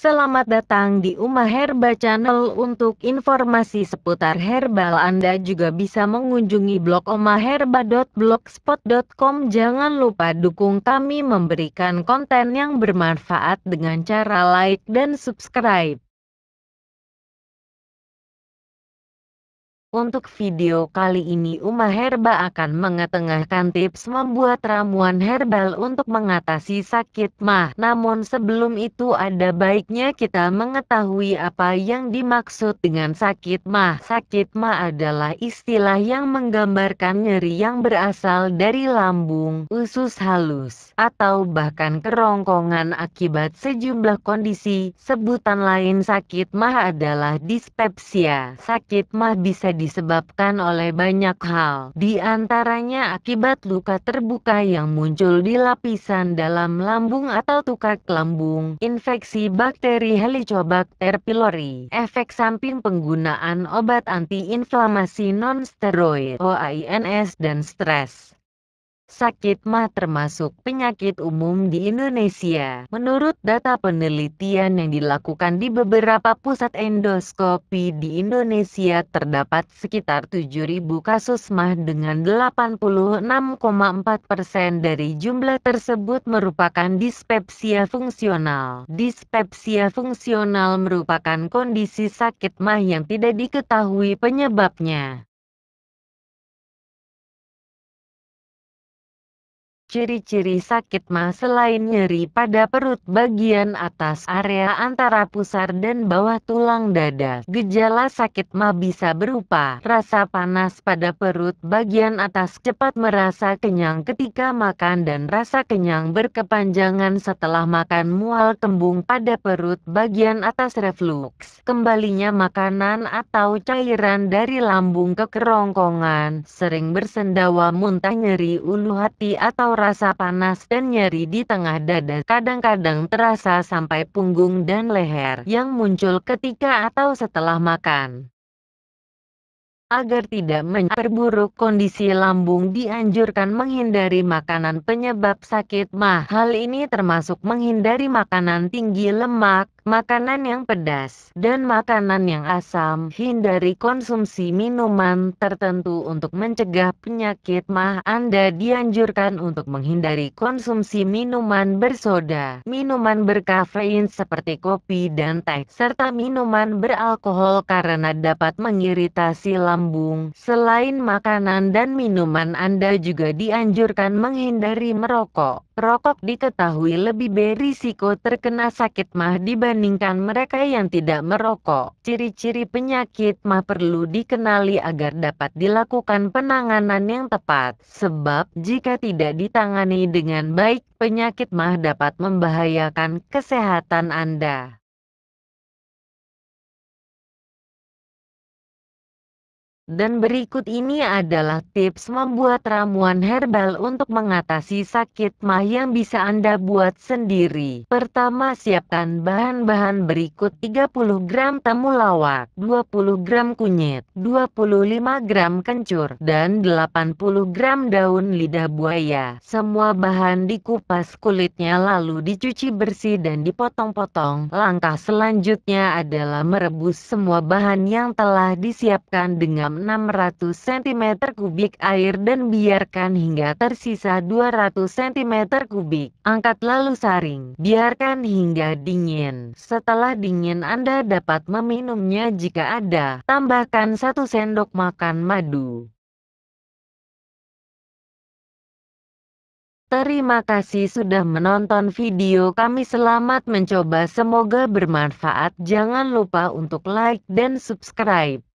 Selamat datang di Uma Herba Channel untuk informasi seputar herbal Anda juga bisa mengunjungi blog omaherba.blogspot.com Jangan lupa dukung kami memberikan konten yang bermanfaat dengan cara like dan subscribe. Untuk video kali ini Uma Herba akan mengetengahkan tips membuat ramuan herbal untuk mengatasi sakit mah. Namun sebelum itu ada baiknya kita mengetahui apa yang dimaksud dengan sakit mah. Sakit mah adalah istilah yang menggambarkan nyeri yang berasal dari lambung, usus halus, atau bahkan kerongkongan akibat sejumlah kondisi. Sebutan lain sakit mah adalah dispepsia. Sakit mah bisa disebabkan oleh banyak hal, di antaranya akibat luka terbuka yang muncul di lapisan dalam lambung atau tukak lambung, infeksi bakteri Helicobacter pylori, efek samping penggunaan obat antiinflamasi non-steroid, OINS dan stres. Sakit mah termasuk penyakit umum di Indonesia. Menurut data penelitian yang dilakukan di beberapa pusat endoskopi di Indonesia terdapat sekitar 7.000 kasus mah dengan 86,4% persen dari jumlah tersebut merupakan dispepsia fungsional. Dispepsia fungsional merupakan kondisi sakit mah yang tidak diketahui penyebabnya. Ciri-ciri sakit mah selain nyeri pada perut bagian atas area antara pusar dan bawah tulang dada. Gejala sakit mah bisa berupa rasa panas pada perut bagian atas cepat merasa kenyang ketika makan dan rasa kenyang berkepanjangan setelah makan mual kembung pada perut bagian atas reflux. Kembalinya makanan atau cairan dari lambung ke kerongkongan sering bersendawa muntah nyeri ulu hati atau terasa panas dan nyeri di tengah dada, kadang-kadang terasa sampai punggung dan leher yang muncul ketika atau setelah makan. Agar tidak memperburuk kondisi lambung dianjurkan menghindari makanan penyebab sakit mah. Hal ini termasuk menghindari makanan tinggi lemak, makanan yang pedas, dan makanan yang asam. Hindari konsumsi minuman tertentu untuk mencegah penyakit mah. Anda dianjurkan untuk menghindari konsumsi minuman bersoda, minuman berkafein seperti kopi dan teh, serta minuman beralkohol karena dapat mengiritasi lambung. Selain makanan dan minuman Anda juga dianjurkan menghindari merokok. Rokok diketahui lebih berisiko terkena sakit mah dibandingkan mereka yang tidak merokok. Ciri-ciri penyakit mah perlu dikenali agar dapat dilakukan penanganan yang tepat. Sebab jika tidak ditangani dengan baik, penyakit mah dapat membahayakan kesehatan Anda. Dan berikut ini adalah tips membuat ramuan herbal untuk mengatasi sakit mah yang bisa Anda buat sendiri. Pertama siapkan bahan-bahan berikut 30 gram temulawak, 20 gram kunyit, 25 gram kencur, dan 80 gram daun lidah buaya. Semua bahan dikupas kulitnya lalu dicuci bersih dan dipotong-potong. Langkah selanjutnya adalah merebus semua bahan yang telah disiapkan dengan 600 cm kubik air dan biarkan hingga tersisa 200 cm kubik. Angkat lalu saring. Biarkan hingga dingin. Setelah dingin Anda dapat meminumnya jika ada. Tambahkan 1 sendok makan madu. Terima kasih sudah menonton video kami selamat mencoba semoga bermanfaat jangan lupa untuk like dan subscribe.